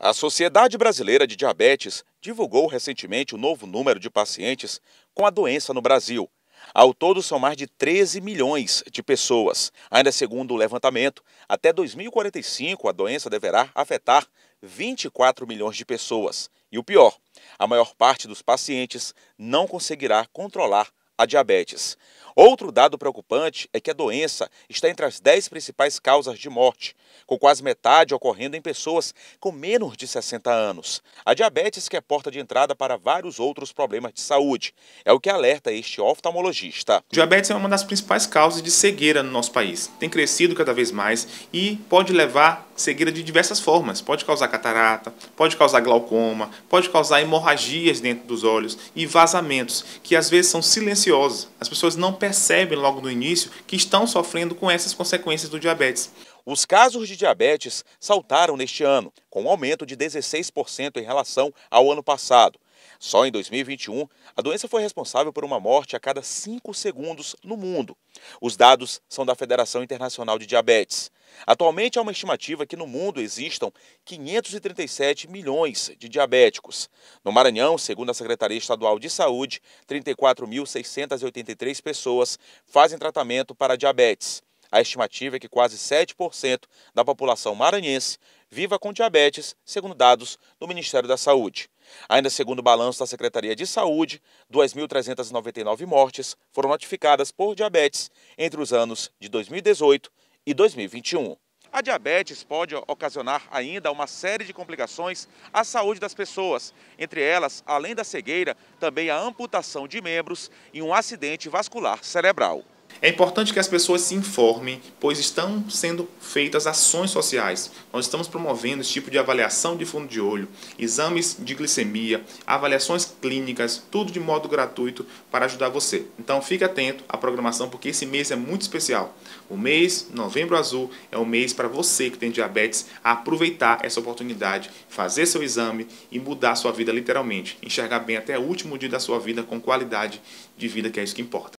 A Sociedade Brasileira de Diabetes divulgou recentemente o novo número de pacientes com a doença no Brasil. Ao todo, são mais de 13 milhões de pessoas. Ainda segundo o levantamento, até 2045 a doença deverá afetar 24 milhões de pessoas. E o pior, a maior parte dos pacientes não conseguirá controlar a diabetes. Outro dado preocupante é que a doença está entre as 10 principais causas de morte, com quase metade ocorrendo em pessoas com menos de 60 anos. A diabetes que é porta de entrada para vários outros problemas de saúde, é o que alerta este oftalmologista. Diabetes é uma das principais causas de cegueira no nosso país. Tem crescido cada vez mais e pode levar cegueira de diversas formas. Pode causar catarata, pode causar glaucoma, pode causar hemorragias dentro dos olhos e vazamentos, que às vezes são silenciosos silenciosa. As pessoas não percebem logo no início que estão sofrendo com essas consequências do diabetes. Os casos de diabetes saltaram neste ano, com um aumento de 16% em relação ao ano passado. Só em 2021, a doença foi responsável por uma morte a cada 5 segundos no mundo. Os dados são da Federação Internacional de Diabetes. Atualmente há uma estimativa que no mundo existam 537 milhões de diabéticos. No Maranhão, segundo a Secretaria Estadual de Saúde, 34.683 pessoas fazem tratamento para diabetes. A estimativa é que quase 7% da população maranhense viva com diabetes, segundo dados do Ministério da Saúde. Ainda segundo o balanço da Secretaria de Saúde, 2.399 mortes foram notificadas por diabetes entre os anos de 2018 e 2021. A diabetes pode ocasionar ainda uma série de complicações à saúde das pessoas, entre elas, além da cegueira, também a amputação de membros e um acidente vascular cerebral. É importante que as pessoas se informem, pois estão sendo feitas ações sociais. Nós estamos promovendo esse tipo de avaliação de fundo de olho, exames de glicemia, avaliações clínicas, tudo de modo gratuito para ajudar você. Então fique atento à programação, porque esse mês é muito especial. O mês Novembro Azul é o mês para você que tem diabetes aproveitar essa oportunidade, fazer seu exame e mudar sua vida literalmente, enxergar bem até o último dia da sua vida com qualidade de vida, que é isso que importa.